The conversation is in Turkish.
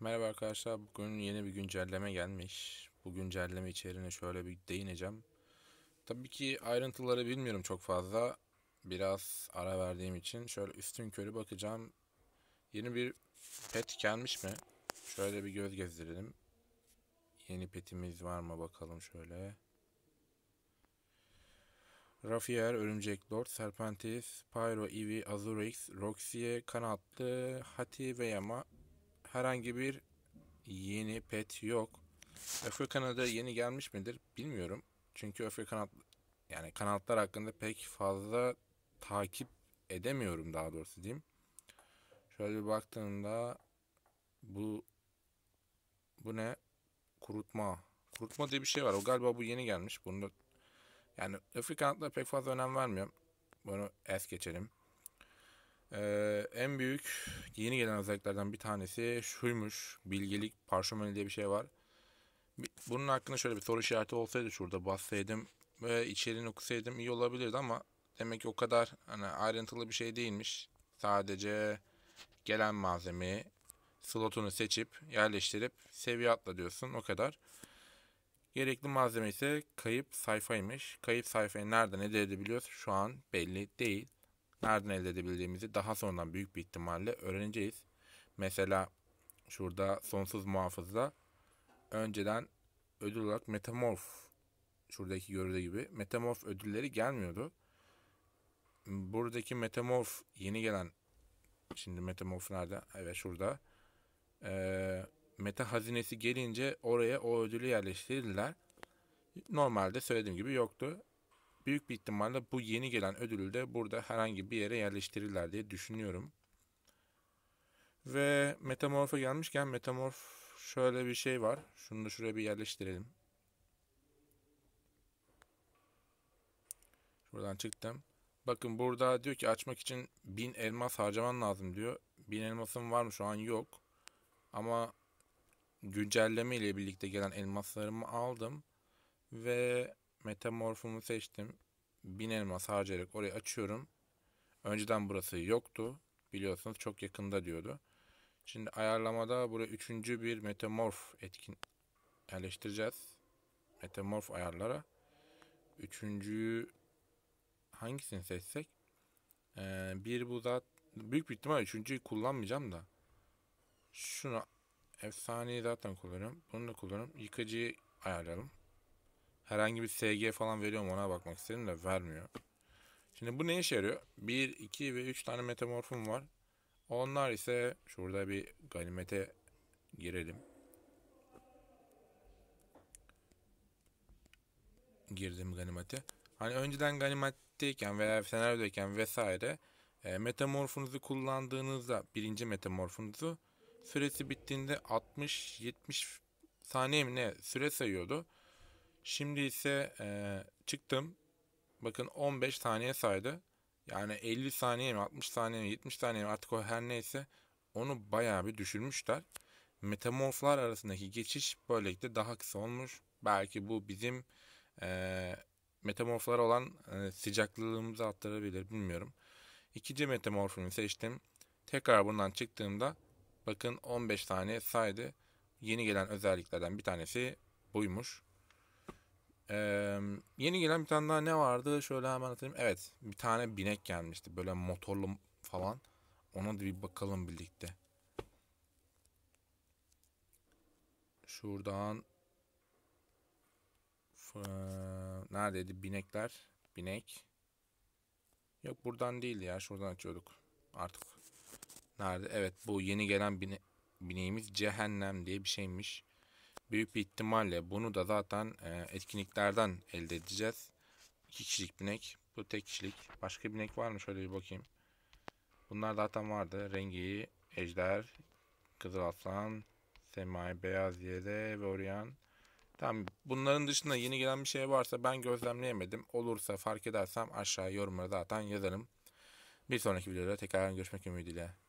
Merhaba arkadaşlar. Bugün yeni bir güncelleme gelmiş. Bu güncelleme içeriğine şöyle bir değineceğim. Tabii ki ayrıntıları bilmiyorum çok fazla. Biraz ara verdiğim için şöyle üstün körü bakacağım. Yeni bir pet gelmiş mi? Şöyle bir göz gezdirelim. Yeni petimiz var mı bakalım şöyle. Rafier, Örümcek Lord, Serpentis, Pyro, Eevee, Azurix, Roxie, Kanatlı, Hati ve Yama herhangi bir yeni pet yok. Öfke kanadı yeni gelmiş midir bilmiyorum. Çünkü öfke kanat yani kanatlar hakkında pek fazla takip edemiyorum daha doğrusu diyeyim. Şöyle bir baktığımda bu bu ne? Kurutma. Kurutma diye bir şey var. O galiba bu yeni gelmiş. Bunu yani öfke kanatlara pek fazla önem vermiyorum. Bunu es geçelim. Ee, en büyük yeni gelen özelliklerden bir tanesi şuymuş. Bilgelik parşömeni diye bir şey var. Bunun hakkında şöyle bir soru işareti olsaydı şurada bassaydım ve içeriğini okusaydım iyi olabilirdi ama demek ki o kadar hani ayrıntılı bir şey değilmiş. Sadece gelen malzemeyi slotunu seçip yerleştirip seviye atla diyorsun o kadar. Gerekli malzeme ise kayıp sayfaymış. Kayıp sayfayı nereden elde edebiliyoruz şu an belli değil nereden elde edebildiğimizi daha sonradan büyük bir ihtimalle öğreneceğiz. Mesela şurada sonsuz muhafızda önceden ödül olarak metamorf şuradaki görüldüğü gibi metamorf ödülleri gelmiyordu. Buradaki metamorf yeni gelen şimdi metamorf nerede? Evet şurada. Ee, meta hazinesi gelince oraya o ödülü yerleştirdiler. Normalde söylediğim gibi yoktu büyük bir ihtimalle bu yeni gelen ödülü de burada herhangi bir yere yerleştirirler diye düşünüyorum. Ve Metamorph'a gelmişken Metamorph şöyle bir şey var. Şunu da şuraya bir yerleştirelim. Şuradan çıktım. Bakın burada diyor ki açmak için 1000 elmas harcaman lazım diyor. 1000 elmasım var mı şu an yok. Ama güncelleme ile birlikte gelen elmaslarımı aldım. Ve metamorfumu seçtim. Bin elmas harcayarak orayı açıyorum. Önceden burası yoktu. Biliyorsunuz çok yakında diyordu. Şimdi ayarlamada buraya üçüncü bir metamorf etkin yerleştireceğiz. Metamorf ayarlara. Üçüncüyü hangisini seçsek? Ee, bir bu da büyük bir ihtimal üçüncüyü kullanmayacağım da. Şunu efsaneyi zaten kullanıyorum. Bunu da kullanıyorum. Yıkıcıyı ayarlayalım. Herhangi bir SG falan veriyor mu ona bakmak istedim de vermiyor. Şimdi bu ne işe yarıyor? 1, 2 ve 3 tane metamorfum var. Onlar ise şurada bir ganimete girelim. Girdim ganimete. Hani önceden ganimetteyken veya senaryodayken vesaire e, metamorfunuzu kullandığınızda birinci metamorfunuzu süresi bittiğinde 60-70 saniye mi ne süre sayıyordu. Şimdi ise e, çıktım. Bakın 15 saniye saydı. Yani 50 saniye mi 60 saniye mi 70 saniye mi artık o her neyse onu bayağı bir düşürmüşler. Metamorflar arasındaki geçiş böylelikle daha kısa olmuş. Belki bu bizim e, metamorflara olan e, sıcaklığımızı arttırabilir bilmiyorum. İkinci metamorfunu seçtim. Tekrar bundan çıktığımda bakın 15 saniye saydı. Yeni gelen özelliklerden bir tanesi buymuş. Ee, yeni gelen bir tane daha ne vardı? Şöyle hemen hatırlayayım. Evet bir tane binek gelmişti. Böyle motorlu falan. Ona da bir bakalım birlikte. Şuradan neredeydi binekler? Binek. Yok buradan değildi ya. Şuradan açıyorduk. Artık nerede? Evet bu yeni gelen bine, bineğimiz cehennem diye bir şeymiş. Büyük bir ihtimalle bunu da zaten e, etkinliklerden elde edeceğiz. 2 kişilik binek. Bu tek kişilik. Başka binek var mı? Şöyle bir bakayım. Bunlar zaten vardı. Rengi, ejder, kızıl aslan, semai, beyaz yele ve oryan. Tamam. Bunların dışında yeni gelen bir şey varsa ben gözlemleyemedim. Olursa fark edersem aşağı yorumlara zaten yazarım. Bir sonraki videoda tekrar görüşmek ümidiyle.